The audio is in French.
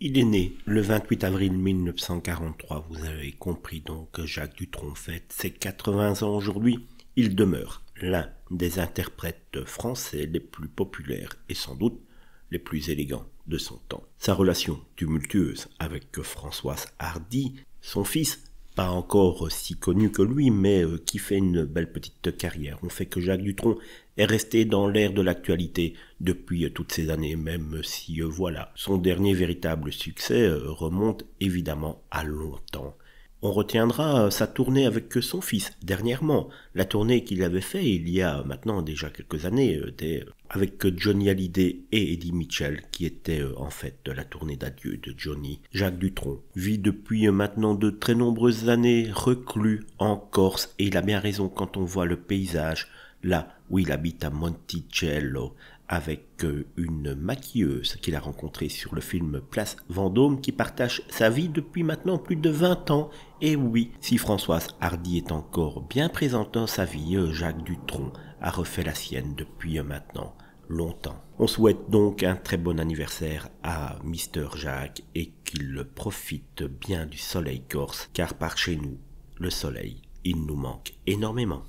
Il est né le 28 avril 1943, vous avez compris donc Jacques Dutronc fête ses 80 ans aujourd'hui. Il demeure l'un des interprètes français les plus populaires et sans doute les plus élégants de son temps. Sa relation tumultueuse avec Françoise Hardy, son fils, pas encore euh, si connu que lui, mais euh, qui fait une belle petite carrière. On fait que Jacques Dutronc est resté dans l'ère de l'actualité depuis euh, toutes ces années, même si, voilà, son dernier véritable succès remonte évidemment à longtemps. On retiendra euh, sa tournée avec son fils dernièrement, la tournée qu'il avait fait il y a maintenant déjà quelques années, euh, euh, avec Johnny Hallyday et Eddie Mitchell, qui était en fait la tournée d'adieu de Johnny. Jacques Dutronc vit depuis maintenant de très nombreuses années reclus en Corse, et il a bien raison quand on voit le paysage, là où il habite à Monticello, avec euh, une maquilleuse qu'il a rencontrée sur le film Place Vendôme qui partage sa vie depuis maintenant plus de 20 ans. Et oui, si Françoise Hardy est encore bien présente dans sa vie, euh, Jacques Dutronc a refait la sienne depuis euh, maintenant longtemps. On souhaite donc un très bon anniversaire à Mister Jacques et qu'il profite bien du soleil corse car par chez nous, le soleil, il nous manque énormément.